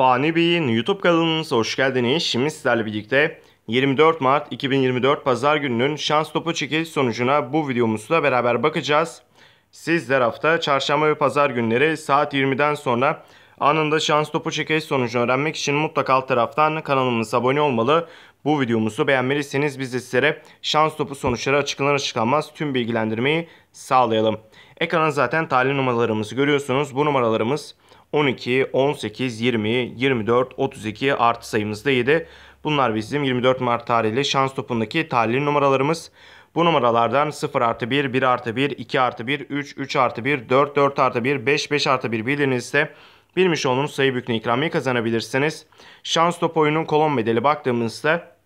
Fani Bey'in YouTube kanalımıza hoş geldiniz. Şimdi sizlerle birlikte 24 Mart 2024 Pazar gününün şans topu çekiliş sonucuna bu videomuzla beraber bakacağız. Sizler hafta çarşamba ve pazar günleri saat 20'den sonra anında şans topu çekiliş sonucunu öğrenmek için mutlaka alt taraftan kanalımıza abone olmalı. Bu videomuzu beğenmelisiniz biz de sizlere şans topu sonuçları açıklanır açıklanmaz tüm bilgilendirmeyi sağlayalım. Ekranda zaten talih numaralarımızı görüyorsunuz. Bu numaralarımız 12, 18, 20, 24, 32 artı sayımız da 7. Bunlar bizim 24 Mart tarihli şans topundaki talih numaralarımız. Bu numaralardan 0 artı 1, 1 artı 1, 2 artı 1, 3, 3 artı 1, 4, 4 artı 1, 5, 5 artı 1 bildiğinizde Bilmiş olduğunuz sayı büyüklüğü ikramiye kazanabilirsiniz. Şans top oyunun kolon bedeli baktığımızda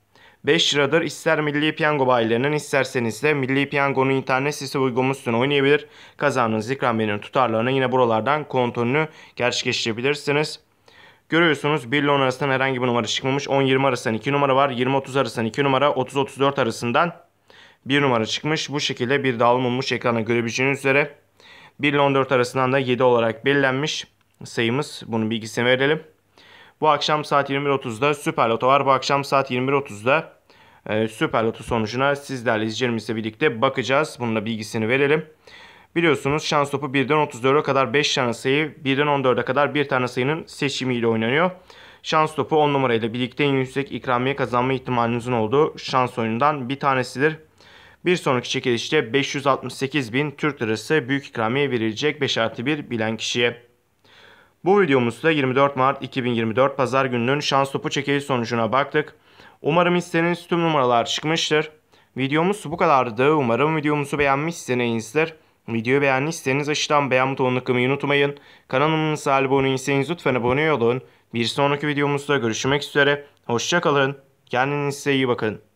5 liradır. ister Milli Piyango bayilerinden isterseniz de Milli Piyango'nun internet sitesi uygulamasından oynayabilir. Kazandığınız ikramiyenin tutarlarını yine buralardan kontrolünü gerçekleştirebilirsiniz. Görüyorsunuz 1 ile 10 arasından herhangi bir numara çıkmamış. 10-20 arasından 2 numara var. 20-30 arasından 2 numara. 30-34 arasından 1 numara çıkmış. Bu şekilde bir dağılım olmuş ekrana görebileceğiniz üzere. 1 ile 14 arasından da 7 olarak belirlenmiş sayımız. Bunun bilgisini verelim. Bu akşam saat 21.30'da Süper Loto var. Bu akşam saat 21.30'da e, Süper Loto sonucuna sizlerle izleyicilerimizle birlikte bakacağız. Bununla bilgisini verelim. Biliyorsunuz şans topu 1'den 34'e kadar 5 tane sayı, 1'den 14'e kadar 1 tane sayının seçimiyle oynanıyor. Şans topu 10 numarayla birlikte en yüksek ikramiye kazanma ihtimalinizin olduğu şans oyunundan bir tanesidir. Bir sonraki çekilişte 568 bin Türk Lirası büyük ikramiye verilecek 5 artı 1 bilen kişiye. Bu videomuzda 24 Mart 2024 Pazar gününün şans topu çekiliş sonucuna baktık. Umarım istediğiniz tüm numaralar çıkmıştır. Videomuz bu kadardı. Umarım videomuzu beğenmişsinizdir. Videoyu beğendiyseniz aşağıdan beğen butonunu kımayı unutmayın. Kanalımıza abone değilseniz lütfen abone olun. Bir sonraki videomuzda görüşmek üzere. Hoşçakalın. Kendinize iyi bakın.